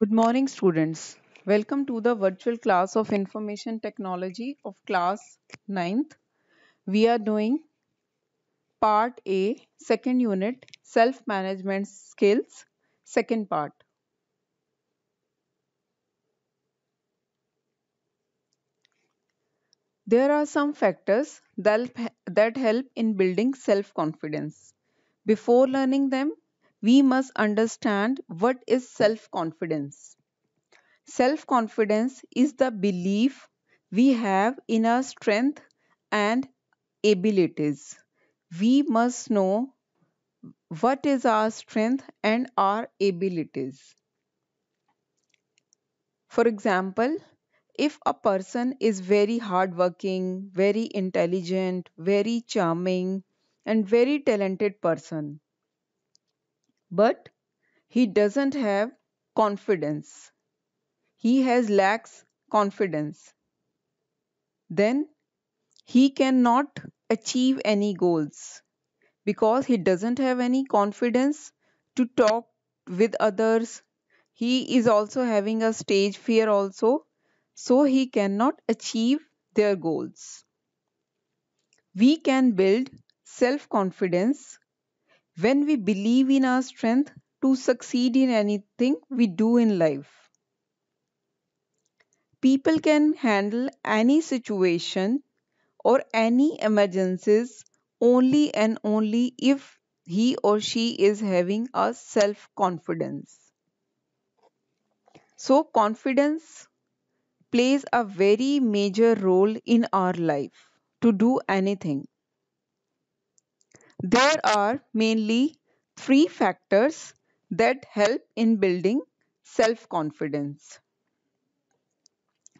Good morning, students. Welcome to the virtual class of Information Technology of class 9th. We are doing part A, second unit, self-management skills, second part. There are some factors that help in building self-confidence. Before learning them, we must understand what is self-confidence. Self-confidence is the belief we have in our strength and abilities. We must know what is our strength and our abilities. For example, if a person is very hardworking, very intelligent, very charming, and very talented person, but he doesn't have confidence. He has lacks confidence. Then he cannot achieve any goals because he doesn't have any confidence to talk with others. He is also having a stage fear also. So he cannot achieve their goals. We can build self confidence when we believe in our strength to succeed in anything we do in life. People can handle any situation or any emergencies only and only if he or she is having a self confidence. So, confidence plays a very major role in our life to do anything. There are mainly three factors that help in building self-confidence.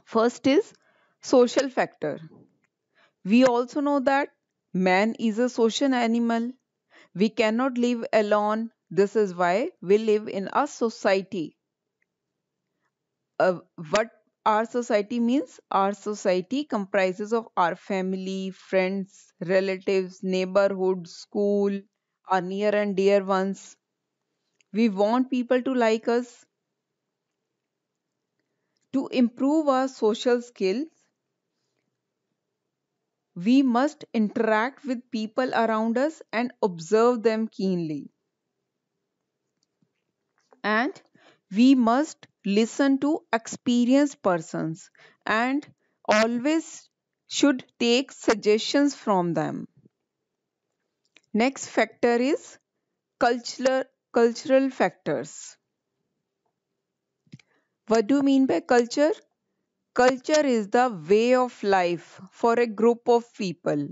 First is social factor. We also know that man is a social animal. We cannot live alone. This is why we live in a society. Uh, what our society means our society comprises of our family, friends, relatives, neighborhood, school, our near and dear ones. We want people to like us. To improve our social skills, we must interact with people around us and observe them keenly. And we must listen to experienced persons and always should take suggestions from them. Next factor is cultural, cultural factors. What do you mean by culture? Culture is the way of life for a group of people.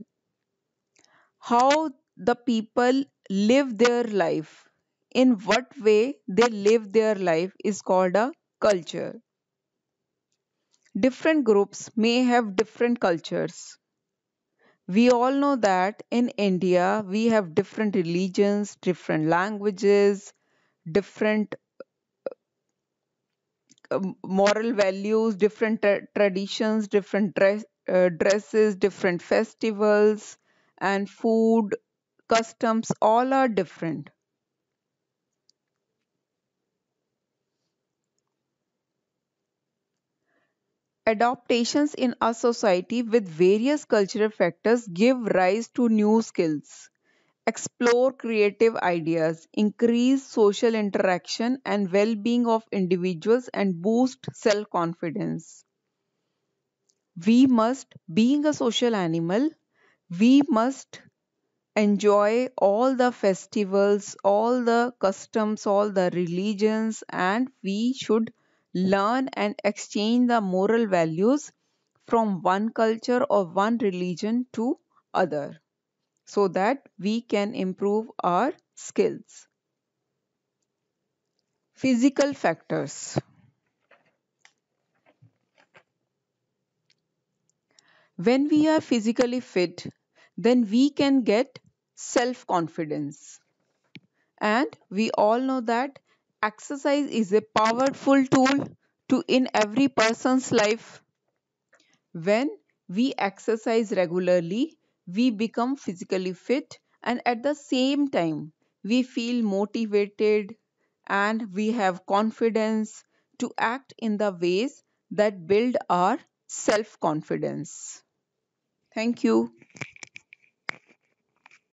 How the people live their life in what way they live their life is called a culture. Different groups may have different cultures. We all know that in India we have different religions, different languages, different uh, moral values, different tra- traditions, different dress, uh, dresses, different festivals, and food customs all are different. adaptations in our society with various cultural factors give rise to new skills, explore creative ideas, increase social interaction and well being of individuals, and boost self confidence. We must, being a social animal, we must enjoy all the festivals, all the customs, all the religions, and we should learn and exchange the moral values from one culture or one religion to other so that we can improve our skills. Physical factors. When we are physically fit, then we can get self confidence. And we all know that Exercise is a powerful tool to in every person's life. When we exercise regularly, we become physically fit and at the same time, we feel motivated and we have confidence to act in the ways that build our self confidence. Thank you.